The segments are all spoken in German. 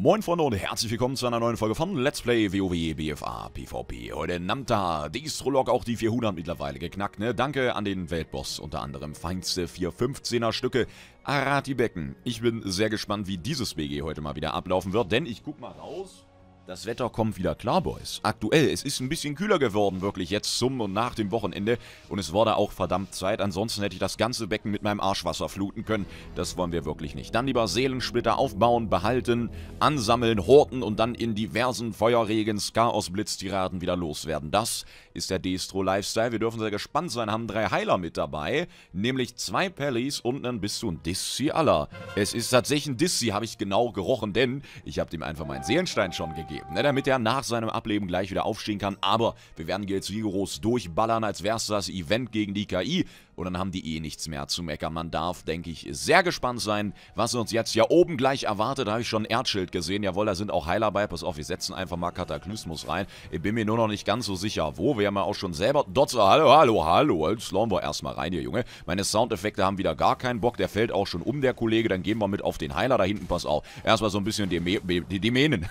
Moin Freunde und herzlich willkommen zu einer neuen Folge von Let's Play WoW BFA PvP. Heute Namta, die Strolog auch die 400 mittlerweile geknackt, ne? Danke an den Weltboss, unter anderem feinste 415er Stücke, Arati Becken. Ich bin sehr gespannt, wie dieses BG heute mal wieder ablaufen wird, denn ich guck mal raus... Das Wetter kommt wieder klar, Boys. Aktuell, es ist ein bisschen kühler geworden, wirklich, jetzt zum und nach dem Wochenende. Und es war da auch verdammt Zeit, ansonsten hätte ich das ganze Becken mit meinem Arschwasser fluten können. Das wollen wir wirklich nicht. Dann lieber Seelensplitter aufbauen, behalten, ansammeln, horten und dann in diversen Feuerregens, Chaosblitztiraden wieder loswerden. Das ist der Destro-Lifestyle. Wir dürfen sehr gespannt sein, haben drei Heiler mit dabei, nämlich zwei Pellis und dann bist du ein Dissi aller. Es ist tatsächlich ein Dissi, habe ich genau gerochen, denn ich habe dem einfach meinen Seelenstein schon gegeben, ne, damit er nach seinem Ableben gleich wieder aufstehen kann. Aber wir werden jetzt rigoros durchballern, als wäre es das Event gegen die KI. Und dann haben die eh nichts mehr zu meckern. Man darf, denke ich, sehr gespannt sein, was uns jetzt hier oben gleich erwartet. Da habe ich schon ein Erdschild gesehen. Jawohl, da sind auch Heiler bei. Pass auf, wir setzen einfach mal Kataklysmus rein. Ich bin mir nur noch nicht ganz so sicher, wo wir ja mal auch schon selber. Dotzer, hallo, hallo, hallo. Jetzt laufen wir erstmal rein hier, Junge. Meine Soundeffekte haben wieder gar keinen Bock. Der fällt auch schon um, der Kollege. Dann gehen wir mit auf den Heiler da hinten. Pass auf. Erstmal so ein bisschen Demä Demänen.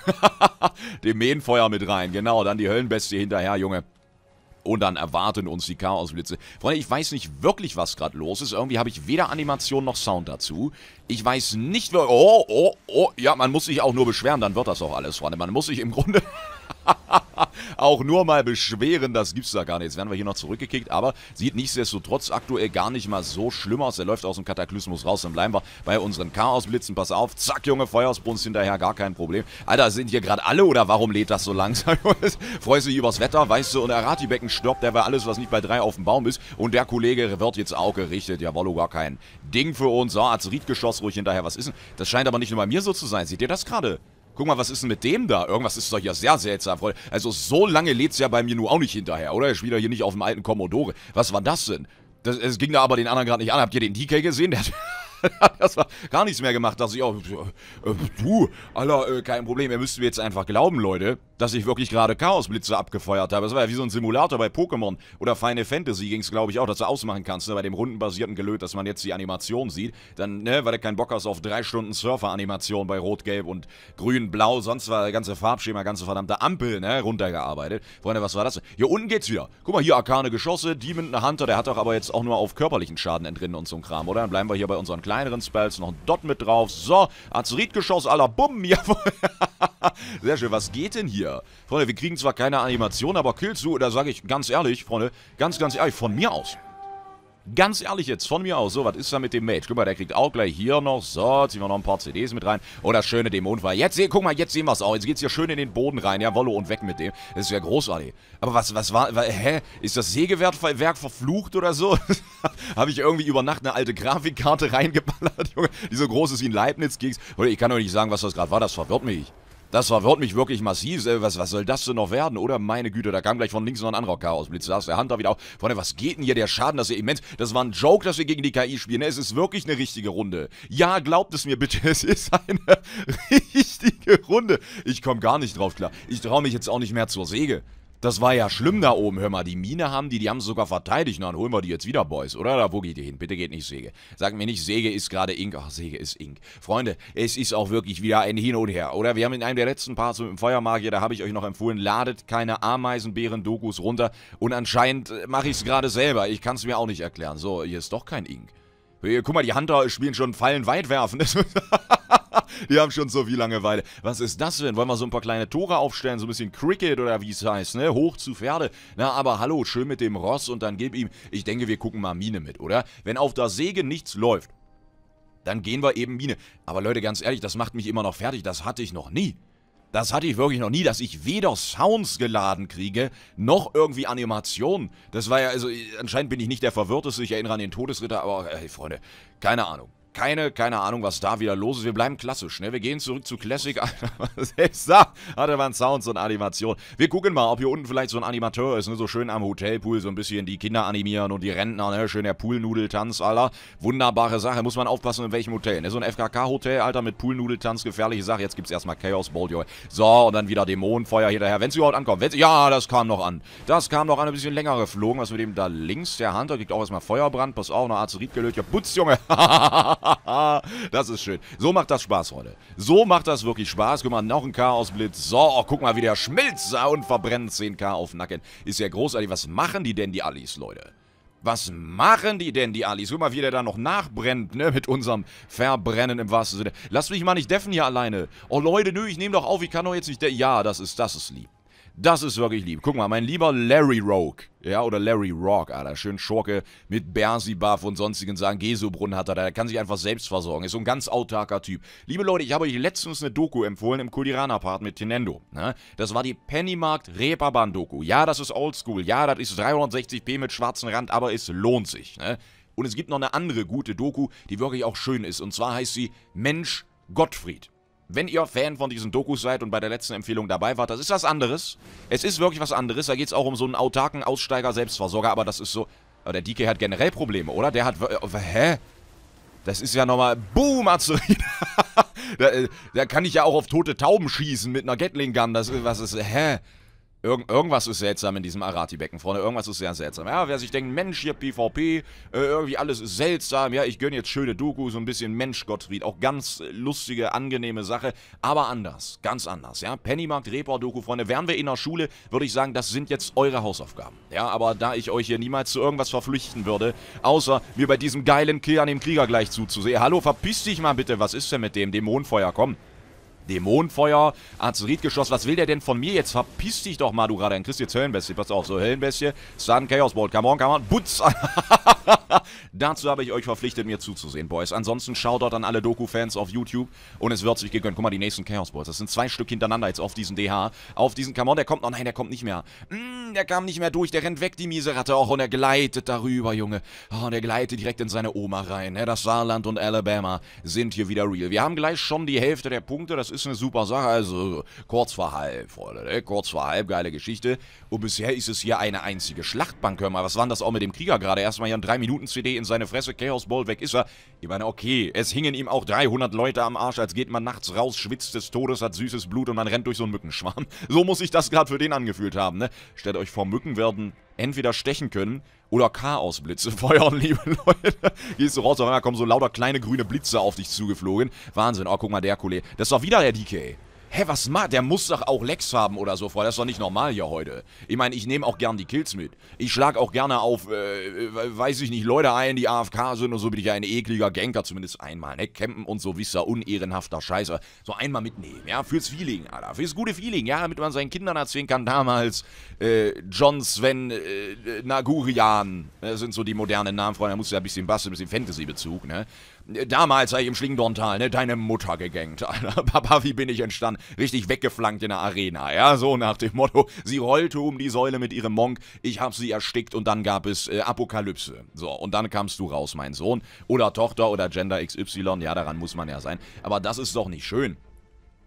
Demänenfeuer mit rein. Genau, dann die Höllenbestie hinterher, Junge und dann erwarten uns die Chaosblitze. Freunde, ich weiß nicht wirklich, was gerade los ist. Irgendwie habe ich weder Animation noch Sound dazu. Ich weiß nicht, oh, oh, oh, ja, man muss sich auch nur beschweren, dann wird das auch alles, Freunde. Man muss sich im Grunde auch nur mal beschweren, das gibt's da gar nicht. Jetzt werden wir hier noch zurückgekickt, aber sieht nichtsdestotrotz aktuell gar nicht mal so schlimm aus. Er läuft aus dem Kataklysmus raus, dann bleiben wir bei unseren Chaosblitzen. Pass auf, zack, Junge, Feuersbrunst hinterher, gar kein Problem. Alter, sind hier gerade alle oder warum lädt das so langsam? Freust du dich übers Wetter, weißt du, und Aratibecken stoppt, der war alles, was nicht bei drei auf dem Baum ist. Und der Kollege wird jetzt auch gerichtet. Jawollo, gar kein Ding für uns. So, azerit ruhig hinterher, was ist denn? Das scheint aber nicht nur bei mir so zu sein. Seht ihr das gerade? Guck mal, was ist denn mit dem da? Irgendwas ist doch hier sehr seltsam, Freunde. Also so lange lädt's ja bei mir nur auch nicht hinterher, oder? Ich wieder hier nicht auf dem alten Commodore. Was war das denn? Das, es ging da aber den anderen gerade nicht an. Habt ihr den DK gesehen? Der hat... das war gar nichts mehr gemacht, dass ich auch. Oh, äh, äh, du, Alter, äh, kein Problem. Ihr müsst mir jetzt einfach glauben, Leute dass ich wirklich gerade Chaosblitze abgefeuert habe. Das war ja wie so ein Simulator bei Pokémon oder Final Fantasy ging es, glaube ich, auch, dass du ausmachen kannst, ne? bei dem rundenbasierten Gelöt, dass man jetzt die Animation sieht. Dann, ne, weil du keinen Bock hast auf drei Stunden Surfer-Animation bei Rot, Gelb und Grün, Blau, sonst war der ganze Farbschema, ganze verdammte Ampel, ne, runtergearbeitet. Freunde, was war das? Hier unten geht's wieder. Guck mal, hier Arkane Geschosse, Demon, eine Hunter, der hat doch aber jetzt auch nur auf körperlichen Schaden entrinnen und so ein Kram, oder? Dann bleiben wir hier bei unseren kleineren Spells, noch ein Dot mit drauf. So, azurit geschoss aller Bumm, jawohl. Sehr schön, was geht denn hier? hier. Freunde, wir kriegen zwar keine Animation, aber Kills du, da sage ich ganz ehrlich, Freunde, ganz, ganz ehrlich, von mir aus. Ganz ehrlich jetzt, von mir aus. So, was ist da mit dem Mage? Guck mal, der kriegt auch gleich hier noch. So, ziehen wir noch ein paar CDs mit rein. Oh, das schöne Dämonenfall. Jetzt sehen, guck mal, jetzt sehen wir es auch. Jetzt geht's hier schön in den Boden rein. Ja, Wollo und weg mit dem. Das ist ja großartig. Aber was, was war, war hä? Ist das Sägewerk verflucht oder so? Habe ich irgendwie über Nacht eine alte Grafikkarte reingeballert, Junge? Die so groß ist wie ein Leibniz-Gigs. Ich kann doch nicht sagen, was das gerade war. Das verwirrt mich. Das verwirrt mich wirklich massiv. Äh, was, was soll das denn noch werden, oder? Meine Güte, da kam gleich von links noch ein anderer Chaosblitz. Da ist der Hunter wieder auf. Freunde, was geht denn hier? Der Schaden, das ist immens. Das war ein Joke, dass wir gegen die KI spielen. Es ist wirklich eine richtige Runde. Ja, glaubt es mir bitte. Es ist eine richtige Runde. Ich komme gar nicht drauf klar. Ich traue mich jetzt auch nicht mehr zur Säge. Das war ja schlimm da oben. Hör mal, die Mine haben die, die haben sie sogar verteidigt. Na, dann holen wir die jetzt wieder, Boys, oder? Da, wo geht ihr hin? Bitte geht nicht Säge. Sagt mir nicht, Säge ist gerade Ink. Ach, Säge ist Ink. Freunde, es ist auch wirklich wieder ein Hin und Her, oder? Wir haben in einem der letzten Parts mit dem Feuermagier, da habe ich euch noch empfohlen, ladet keine Ameisenbären-Dokus runter. Und anscheinend äh, mache ich es gerade selber. Ich kann es mir auch nicht erklären. So, hier ist doch kein Ink. Hey, guck mal, die Hunter spielen schon Fallen weit werfen. die haben schon so viel Langeweile. Was ist das denn? Wollen wir so ein paar kleine Tore aufstellen? So ein bisschen Cricket oder wie es heißt, ne? Hoch zu Pferde. Na, aber hallo, schön mit dem Ross und dann gib ihm... Ich denke, wir gucken mal Mine mit, oder? Wenn auf der Säge nichts läuft, dann gehen wir eben Mine. Aber Leute, ganz ehrlich, das macht mich immer noch fertig. Das hatte ich noch nie. Das hatte ich wirklich noch nie, dass ich weder Sounds geladen kriege, noch irgendwie Animationen. Das war ja, also anscheinend bin ich nicht der Verwirrteste, ich erinnere an den Todesritter, aber äh, hey, Freunde, keine Ahnung. Keine, keine Ahnung, was da wieder los ist. Wir bleiben klassisch, ne? Wir gehen zurück zu Classic. Selbst da hatte man Sounds und Animationen. Wir gucken mal, ob hier unten vielleicht so ein Animateur ist, ne? So schön am Hotelpool, so ein bisschen die Kinder animieren und die Rentner, ne? Schön der Poolnudeltanz, Alter. Wunderbare Sache. Muss man aufpassen, in welchem Hotel, ne? So ein FKK-Hotel, Alter, mit Poolnudeltanz, gefährliche Sache. Jetzt gibt's erstmal Chaos, Balljoy. So, und dann wieder Dämonenfeuer hinterher. Wenn's überhaupt ankommt. Wenn's, ja, das kam noch an. Das kam noch an. Ein bisschen länger geflogen. Was mit dem da links? Der Hunter kriegt auch erstmal Feuerbrand. Pass auf, noch Azerit gelöst. Ja, putz, Junge. das ist schön. So macht das Spaß, Freunde. So macht das wirklich Spaß. Guck mal, noch ein Chaosblitz. So, oh, guck mal, wie der schmilzt und verbrennt 10k auf Nacken. Ist ja großartig. Was machen die denn, die Allis, Leute? Was machen die denn, die Alis? Guck mal, wie der da noch nachbrennt, ne? Mit unserem Verbrennen im wahrsten Sinne. Lass mich mal nicht deffen hier alleine. Oh, Leute, nö, ich nehme doch auf, ich kann doch jetzt nicht... Ja, das ist, das ist lieb. Das ist wirklich lieb. Guck mal, mein lieber Larry Rogue. Ja, oder Larry Rock, Alter. Schön Schurke mit Bersibaf und sonstigen Sachen. Gesobrunnen hat er da. Der kann sich einfach selbst versorgen. Ist so ein ganz autarker Typ. Liebe Leute, ich habe euch letztens eine Doku empfohlen im Kudirana-Part mit Tenendo. Ne? Das war die Pennymarkt Reeperbahn-Doku. Ja, das ist oldschool. Ja, das ist 360p mit schwarzem Rand, aber es lohnt sich. Ne? Und es gibt noch eine andere gute Doku, die wirklich auch schön ist. Und zwar heißt sie Mensch Gottfried. Wenn ihr Fan von diesen Dokus seid und bei der letzten Empfehlung dabei wart, das ist was anderes. Es ist wirklich was anderes. Da geht es auch um so einen autarken Aussteiger-Selbstversorger, aber das ist so... Aber der DK hat generell Probleme, oder? Der hat... Äh, hä? Das ist ja nochmal... Boom, Azurina! da, äh, da, kann ich ja auch auf tote Tauben schießen mit einer Gatling-Gun. Das ist... was ist... Hä? Irgend, irgendwas ist seltsam in diesem Arati-Becken, Freunde. Irgendwas ist sehr seltsam. Ja, wer sich denkt, Mensch, hier PvP, äh, irgendwie alles ist seltsam. Ja, ich gönne jetzt schöne Doku, so ein bisschen Mensch, Gottfried. Auch ganz lustige, angenehme Sache. Aber anders, ganz anders. Ja, Pennymarkt, Report-Doku, Freunde. Wären wir in der Schule, würde ich sagen, das sind jetzt eure Hausaufgaben. Ja, aber da ich euch hier niemals zu irgendwas verpflichten würde, außer mir bei diesem geilen Kill an dem Krieger gleich zuzusehen. Hallo, verpiss dich mal bitte. Was ist denn mit dem Dämonenfeuer? Komm. Dämonenfeuer, Azeritgeschoss. Was will der denn von mir jetzt? Verpiss dich doch mal, du gerade. Dann kriegst du jetzt Höllenbestie. Pass auf, so Höllenbestie. Sun, Chaos Bolt. Come on, come on. Butz. Dazu habe ich euch verpflichtet, mir zuzusehen, Boys. Ansonsten schaut dort an alle Doku-Fans auf YouTube und es wird sich gegönnt. Guck mal, die nächsten Chaos Balls. Das sind zwei Stück hintereinander jetzt auf diesen DH. Auf diesen Kamon. Der kommt Oh Nein, der kommt nicht mehr. Mm, der kam nicht mehr durch. Der rennt weg, die miese Ratte. auch und er gleitet darüber, Junge. Oh, und er gleitet direkt in seine Oma rein. Ne? Das Saarland und Alabama sind hier wieder real. Wir haben gleich schon die Hälfte der Punkte. Das ist ist eine super Sache. Also kurz vor halb, Freunde. Ne? Kurz vor halb, geile Geschichte. Und bisher ist es hier eine einzige Schlachtbank. Hör mal, was war denn das auch mit dem Krieger gerade? Erstmal hier ein 3-Minuten-CD in seine Fresse. Chaos Ball, weg ist er. Ich meine, okay, es hingen ihm auch 300 Leute am Arsch, als geht man nachts raus, schwitzt des Todes, hat süßes Blut und man rennt durch so einen Mückenschwarm. So muss ich das gerade für den angefühlt haben, ne? Stellt euch vor, Mücken werden entweder stechen können oder Chaosblitze feuern, liebe Leute. Gehst du raus, auf einmal kommen so lauter kleine grüne Blitze auf dich zugeflogen. Wahnsinn. Oh, guck mal, der Kollege. Das ist doch wieder der DK. Hä, was macht? Der muss doch auch Lex haben oder so, Freunde. Das ist doch nicht normal hier heute. Ich meine, ich nehme auch gern die Kills mit. Ich schlag auch gerne auf, äh, weiß ich nicht, Leute ein, die AFK sind und so bin ich ja ein ekliger Ganker, zumindest einmal, ne? Campen und so, wisser, unehrenhafter Scheiße. So einmal mitnehmen, ja? Fürs Feeling, Alter. Fürs gute Feeling, ja? Damit man seinen Kindern erzählen kann, damals, äh, John Sven, äh, Nagurian, ne? das sind so die modernen Namen, Freunde. Da muss ja ein bisschen Bass, ein bisschen Fantasy-Bezug, ne? Damals, sag ich, im Schlingdorntal, ne? Deine Mutter gegankt, Alter. Papa, wie bin ich entstanden? richtig weggeflankt in der Arena, ja, so nach dem Motto, sie rollte um die Säule mit ihrem Monk, ich hab sie erstickt und dann gab es äh, Apokalypse. So, und dann kamst du raus, mein Sohn, oder Tochter oder Gender XY, ja, daran muss man ja sein, aber das ist doch nicht schön.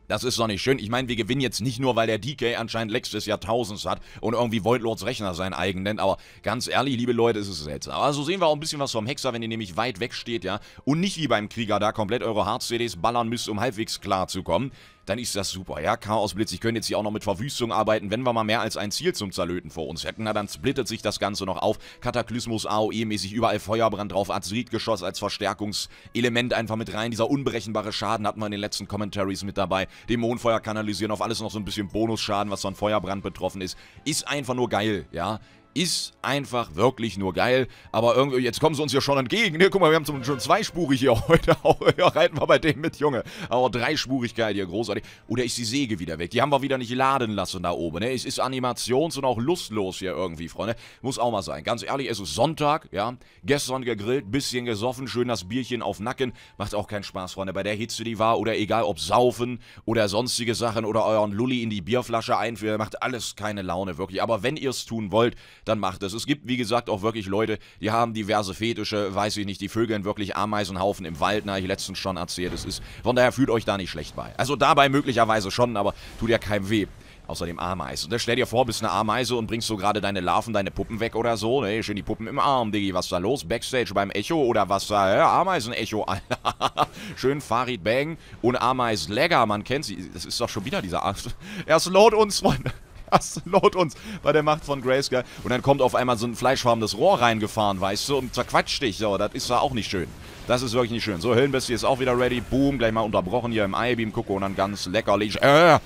Das ist doch nicht schön. Ich meine, wir gewinnen jetzt nicht nur, weil der DK anscheinend Lex des Jahrtausends hat und irgendwie Voidlords Rechner sein eigen nennt, aber ganz ehrlich, liebe Leute, ist es seltsam. Aber so sehen wir auch ein bisschen was vom Hexer, wenn ihr nämlich weit weg steht, ja, und nicht wie beim Krieger da komplett eure Hard-CDs ballern müsst, um halbwegs klar zu kommen dann ist das super. Ja, Chaosblitz, ich könnte jetzt hier auch noch mit Verwüstung arbeiten, wenn wir mal mehr als ein Ziel zum Zerlöten vor uns hätten. Na, dann splittet sich das Ganze noch auf. Kataklysmus, AOE-mäßig, überall Feuerbrand drauf, Azrid-Geschoss als Verstärkungselement einfach mit rein. Dieser unberechenbare Schaden hatten wir in den letzten Commentaries mit dabei. Dämonenfeuer kanalisieren, auf alles noch so ein bisschen Bonusschaden, was von Feuerbrand betroffen ist. Ist einfach nur geil, ja ist einfach wirklich nur geil. Aber irgendwie, jetzt kommen sie uns ja schon entgegen. Ne, guck mal, wir haben schon zweispurig hier heute. ja, reiten wir bei dem mit, Junge. Aber Dreispurigkeit hier, großartig. Oder ist die Säge wieder weg? Die haben wir wieder nicht laden lassen da oben. Ne? Es ist animations- und auch lustlos hier irgendwie, Freunde. Muss auch mal sein. Ganz ehrlich, es ist Sonntag, ja. Gestern gegrillt, bisschen gesoffen, schön das Bierchen auf Nacken. Macht auch keinen Spaß, Freunde. Bei der Hitze, die war, oder egal ob Saufen oder sonstige Sachen oder euren Lulli in die Bierflasche einführen, macht alles keine Laune, wirklich. Aber wenn ihr es tun wollt, dann macht es. Es gibt, wie gesagt, auch wirklich Leute, die haben diverse Fetische, weiß ich nicht, die vögeln wirklich Ameisenhaufen im Wald, na, ich letztens schon erzählt, es ist, von daher fühlt euch da nicht schlecht bei. Also dabei möglicherweise schon, aber tut ja keinem weh. Außerdem Ameisen. Ne, stell dir vor, bist eine Ameise und bringst so gerade deine Larven, deine Puppen weg oder so. Ne, schön die Puppen im Arm, Diggi. Was da los? Backstage beim Echo oder was da? Ja, Ameisen-Echo, Alter. schön Farid Bang und Ameisen lagger Man kennt sie. Das ist doch schon wieder dieser Arzt. Erst load uns, Freunde. Das laut uns bei der Macht von Grayskull. Und dann kommt auf einmal so ein fleischfarbenes Rohr reingefahren, weißt du, und zerquatscht dich. So, das ist ja auch nicht schön. Das ist wirklich nicht schön. So, Höllenbestie ist auch wieder ready. Boom, gleich mal unterbrochen hier im I-Beam. Gucke und dann ganz leckerlich. Äh,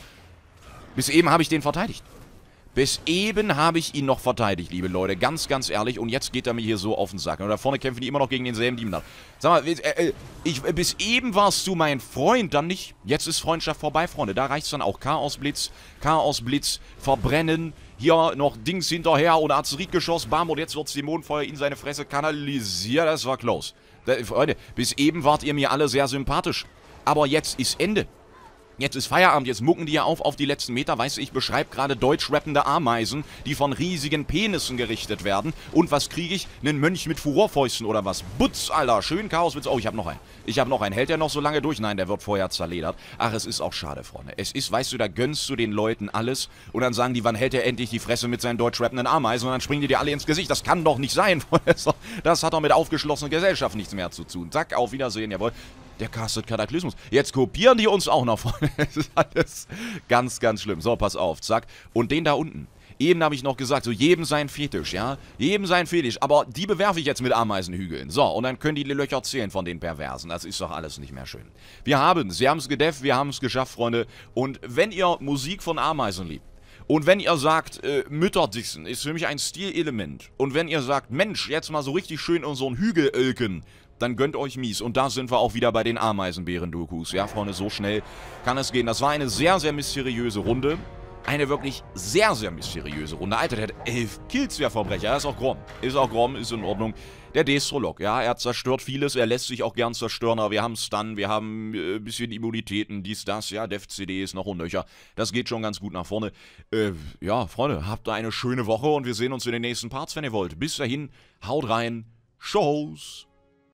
bis eben habe ich den verteidigt. Bis eben habe ich ihn noch verteidigt, liebe Leute. Ganz, ganz ehrlich. Und jetzt geht er mir hier so auf den Sack. Und da vorne kämpfen die immer noch gegen denselben Demon. Sag mal, äh, äh, ich, äh, bis eben warst du mein Freund, dann nicht. Jetzt ist Freundschaft vorbei, Freunde. Da reicht es dann auch. Chaosblitz, Chaosblitz, verbrennen. Hier noch Dings hinterher und Azeritgeschoss. Bam, und jetzt wird's Dämonenfeuer in seine Fresse kanalisiert. Das war close. Da, Freunde, bis eben wart ihr mir alle sehr sympathisch. Aber jetzt ist Ende. Jetzt ist Feierabend, jetzt mucken die ja auf auf die letzten Meter. Weißt du, ich beschreibe gerade deutsch rappende Ameisen, die von riesigen Penissen gerichtet werden. Und was kriege ich? Einen Mönch mit Furorfäusten oder was? Butz, Alter, schön Chaoswitz. Oh, ich habe noch einen. Ich habe noch einen. Hält der noch so lange durch? Nein, der wird vorher zerledert. Ach, es ist auch schade, Freunde. Es ist, weißt du, da gönnst du den Leuten alles und dann sagen die, wann hält er endlich die Fresse mit seinen deutsch rappenden Ameisen und dann springen die dir alle ins Gesicht. Das kann doch nicht sein, Freunde. Das hat doch mit aufgeschlossener Gesellschaft nichts mehr zu tun. Zack, auf Wiedersehen, jawohl. Der castet Kataklysmus. Jetzt kopieren die uns auch noch, Freunde. Das ist alles ganz, ganz schlimm. So, pass auf, zack. Und den da unten. Eben habe ich noch gesagt, so jedem sein Fetisch, ja? Jedem sein Fetisch. Aber die bewerfe ich jetzt mit Ameisenhügeln. So, und dann können die, die Löcher zählen von den Perversen. Das ist doch alles nicht mehr schön. Wir haben es. Sie haben es gedefft. Wir haben es geschafft, Freunde. Und wenn ihr Musik von Ameisen liebt, und wenn ihr sagt, äh, Mütterdissen ist für mich ein Stilelement. Und wenn ihr sagt, Mensch, jetzt mal so richtig schön unseren Hügel ölken, dann gönnt euch mies. Und da sind wir auch wieder bei den Ameisenbären-Dokus. Ja, Freunde, so schnell kann es gehen. Das war eine sehr, sehr mysteriöse Runde eine wirklich sehr, sehr mysteriöse Runde. Alter, der hat elf Kills, der Verbrecher. Ja, ist auch Grom. Ist auch Grom, ist in Ordnung. Der Destrolog, ja, er zerstört vieles, er lässt sich auch gern zerstören, aber wir haben Stun, wir haben äh, ein bisschen Immunitäten, dies, das, ja, Def CD ist noch unnöcher. Das geht schon ganz gut nach vorne. Äh, ja, Freunde, habt eine schöne Woche und wir sehen uns in den nächsten Parts, wenn ihr wollt. Bis dahin, haut rein, Shows!